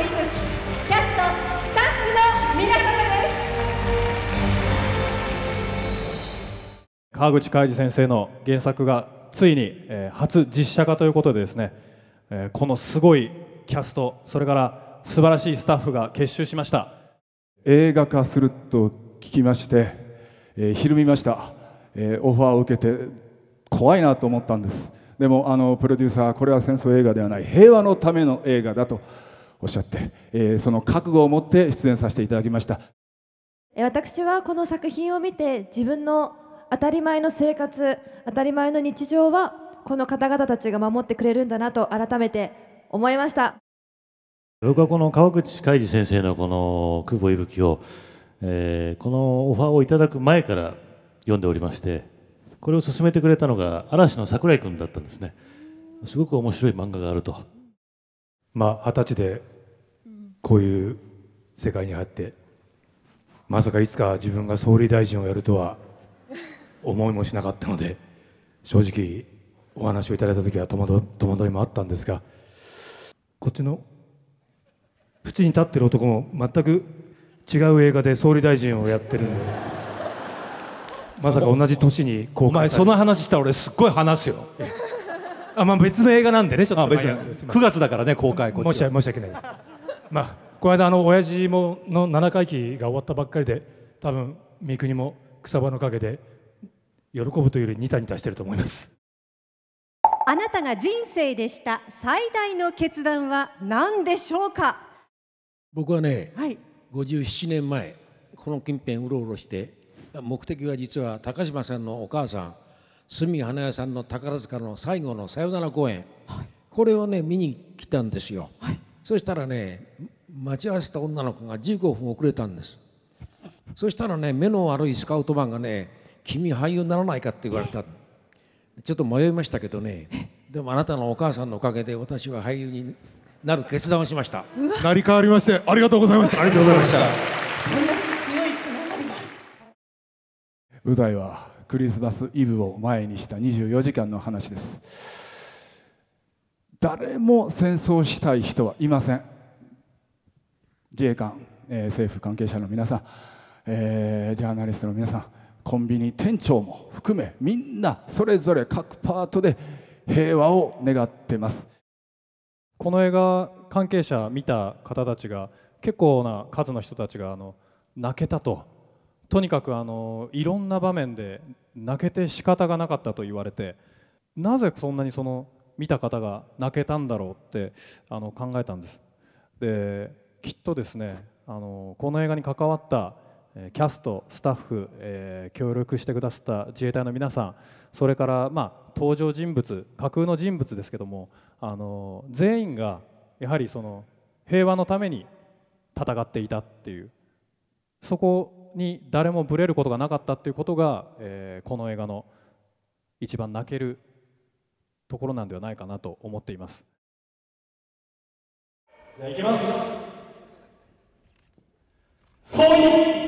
生息キャストスタッフの皆様です川口海二先生の原作がついに、え初実写化ということでですね、えこのすごいキャストそれから素晴らしいスタッフが結集しました映画化すると聞きまして、えひるみました、えオファーを受けて怖いなと思ったんですでもあのプロデューサーこれは戦争映画ではない平和のための映画だとおっしゃって、えー、その覚悟を持って出演させていただきました私はこの作品を見て自分の当たり前の生活当たり前の日常はこの方々たちが守ってくれるんだなと改めて思いました僕はこの川口海二先生のこの久保伊吹を、えー、このオファーをいただく前から読んでおりましてこれを勧めてくれたのが嵐の櫻井君だったんですねすごく面白い漫画があるとまあ、二十歳でこういう世界に入ってまさかいつか自分が総理大臣をやるとは思いもしなかったので正直お話をいただいた時は戸惑戸惑いもあったんですがこっちの縁に立ってる男も全く違う映画で総理大臣をやってるんでまさか同じ年に公開お前その話したら俺すっごい話すよ。あまあ別の映画なんでねちょっとあ9月だからね公開こっ申し訳申し訳ないですまあこの間あの親父もの7回忌が終わったばっかりで多分三國も草場の陰で喜ぶというよりニタニタしてると思いますあなたが人生でした最大の決断は何でしょうか僕はね、はい、57年前この近辺うろうろして目的は実は高島さんのお母さん隅花屋さんの宝塚の最後のさよなら公演、はい、これをね見に来たんですよ、はい、そしたらね待ち合わせた女の子が15分遅れたんですそしたらね目の悪いスカウトマンがね「君俳優にならないか?」って言われたちょっと迷いましたけどねでもあなたのお母さんのおかげで私は俳優になる決断をしました成り代わりましてありがとうございましたあ りがとうございました舞台はクリスマスイブを前にした24時間の話です誰も戦争したい人はいません自衛官、えー、政府関係者の皆さん、えー、ジャーナリストの皆さんコンビニ店長も含めみんなそれぞれ各パートで平和を願ってますこの映画関係者見た方たちが結構な数の人たちがあの泣けたととにかくあのいろんな場面で泣けて仕方がなかったと言われてなぜそんなにその見た方が泣けたんだろうってあの考えたんですできっとですねあのこの映画に関わったキャストスタッフ、えー、協力してくださった自衛隊の皆さんそれから、まあ、登場人物架空の人物ですけどもあの全員がやはりその平和のために戦っていたっていうそこに誰もぶれることがなかったっていうことが、えー、この映画の一番泣けるところなんではないかなと思っていますじゃあいきます総理